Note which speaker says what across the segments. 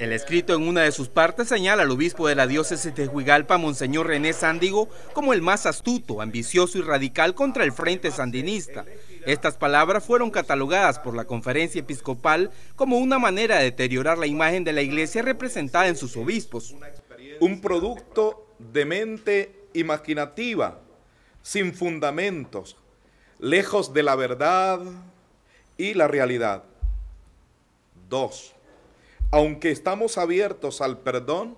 Speaker 1: El escrito en una de sus partes señala al obispo de la diócesis de Huigalpa, Monseñor René Sándigo, como el más astuto, ambicioso y radical contra el Frente Sandinista. Estas palabras fueron catalogadas por la conferencia episcopal como una manera de deteriorar la
Speaker 2: imagen de la iglesia representada en sus obispos. Un producto de mente imaginativa, sin fundamentos, lejos de la verdad y la realidad. Dos aunque estamos abiertos al perdón,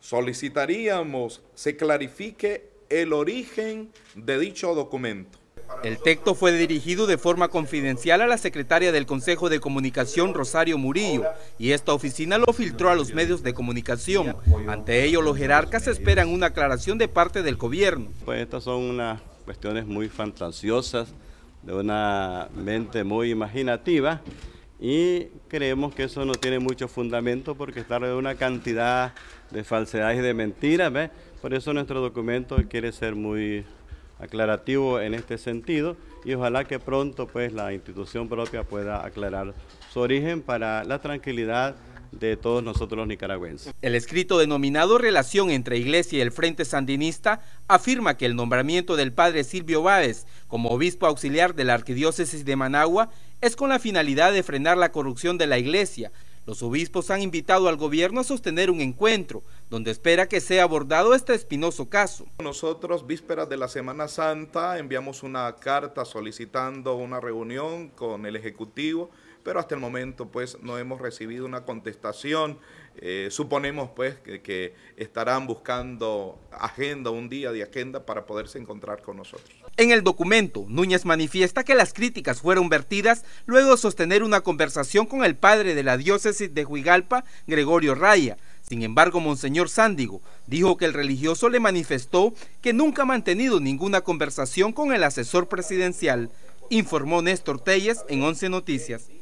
Speaker 2: solicitaríamos se clarifique el origen de dicho documento. El texto fue
Speaker 1: dirigido de forma confidencial a la secretaria del Consejo de Comunicación, Rosario Murillo, y esta oficina lo filtró a los medios de comunicación. Ante ello, los jerarcas esperan una aclaración de parte del gobierno.
Speaker 3: Pues estas son unas cuestiones muy fantasiosas, de una mente muy imaginativa, y creemos que eso no tiene mucho fundamento porque está de una cantidad de falsedades y de mentiras, Por eso nuestro documento quiere ser muy aclarativo en este sentido y ojalá que pronto pues la institución propia pueda aclarar su origen para la tranquilidad
Speaker 1: de todos nosotros los nicaragüenses. El escrito denominado Relación entre Iglesia y el Frente Sandinista afirma que el nombramiento del padre Silvio Báez como obispo auxiliar de la Arquidiócesis de Managua es con la finalidad de frenar la corrupción de la Iglesia. Los obispos han invitado al gobierno a sostener un encuentro donde espera que sea abordado este espinoso
Speaker 2: caso. Nosotros, vísperas de la Semana Santa, enviamos una carta solicitando una reunión con el Ejecutivo, pero hasta el momento pues no hemos recibido una contestación. Eh, suponemos pues que, que estarán buscando agenda, un día de agenda para poderse encontrar con nosotros.
Speaker 1: En el documento, Núñez manifiesta que las críticas fueron vertidas luego de sostener una conversación con el padre de la diócesis de Huigalpa, Gregorio Raya, sin embargo, Monseñor Sándigo dijo que el religioso le manifestó que nunca ha mantenido ninguna conversación con el asesor presidencial, informó Néstor Telles en 11 Noticias.